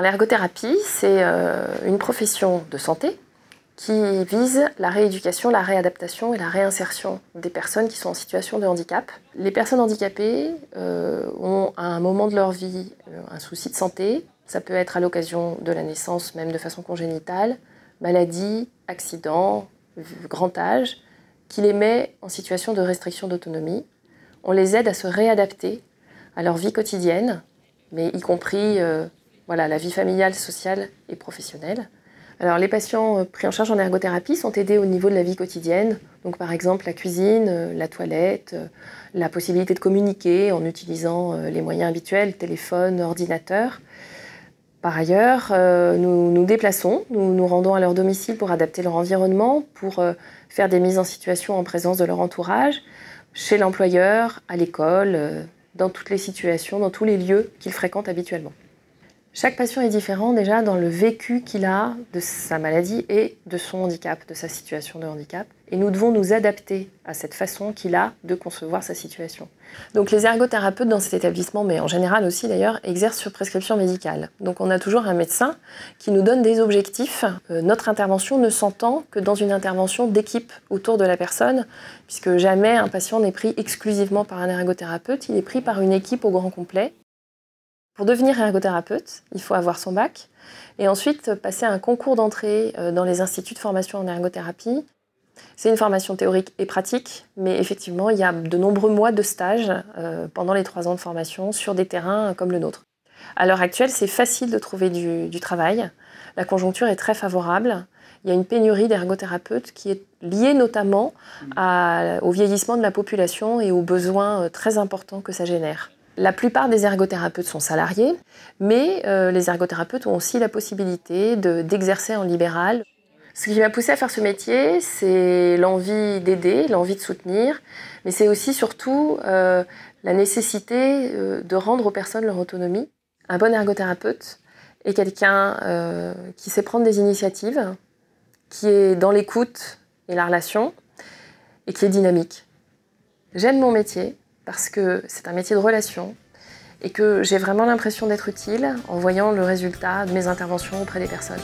l'ergothérapie, c'est euh, une profession de santé qui vise la rééducation, la réadaptation et la réinsertion des personnes qui sont en situation de handicap. Les personnes handicapées euh, ont à un moment de leur vie euh, un souci de santé. Ça peut être à l'occasion de la naissance, même de façon congénitale, maladie, accident, grand âge, qui les met en situation de restriction d'autonomie. On les aide à se réadapter à leur vie quotidienne, mais y compris voilà, la vie familiale, sociale et professionnelle. Alors, les patients euh, pris en charge en ergothérapie sont aidés au niveau de la vie quotidienne, donc par exemple la cuisine, euh, la toilette, euh, la possibilité de communiquer en utilisant les moyens habituels, téléphone, ordinateur. Par ailleurs, nous nous déplaçons, nous nous rendons à leur domicile pour adapter leur environnement, pour faire des mises en situation en présence de leur entourage, chez l'employeur, à l'école, dans toutes les situations, dans tous les lieux qu'ils fréquentent habituellement. Chaque patient est différent déjà dans le vécu qu'il a de sa maladie et de son handicap, de sa situation de handicap. Et nous devons nous adapter à cette façon qu'il a de concevoir sa situation. Donc les ergothérapeutes dans cet établissement, mais en général aussi d'ailleurs, exercent sur prescription médicale. Donc on a toujours un médecin qui nous donne des objectifs. Euh, notre intervention ne s'entend que dans une intervention d'équipe autour de la personne, puisque jamais un patient n'est pris exclusivement par un ergothérapeute, il est pris par une équipe au grand complet pour devenir ergothérapeute, il faut avoir son bac et ensuite passer un concours d'entrée euh, dans les instituts de formation en ergothérapie. C'est une formation théorique et pratique, mais effectivement, il y a de nombreux mois de stage euh, pendant les trois ans de formation sur des terrains comme le nôtre. À l'heure actuelle, c'est facile de trouver du, travail. La conjoncture est très favorable. Il y a une pénurie d'ergothérapeutes qui est liée notamment au vieillissement de la population et aux besoins euh, très importants que ça génère. La plupart des ergothérapeutes sont salariés, mais euh, les ergothérapeutes ont aussi la possibilité d'exercer en libéral. Ce qui m'a poussé à faire ce métier, c'est l'envie d'aider, l'envie de soutenir, mais c'est aussi surtout euh, la nécessité euh, de rendre aux personnes leur autonomie. Un bon ergothérapeute est quelqu'un qui sait prendre des initiatives, qui est dans l'écoute et la relation, et qui est dynamique. J'aime mon métier, parce que c'est un métier de relation et que j'ai vraiment l'impression d'être utile en voyant le résultat de mes interventions auprès des personnes.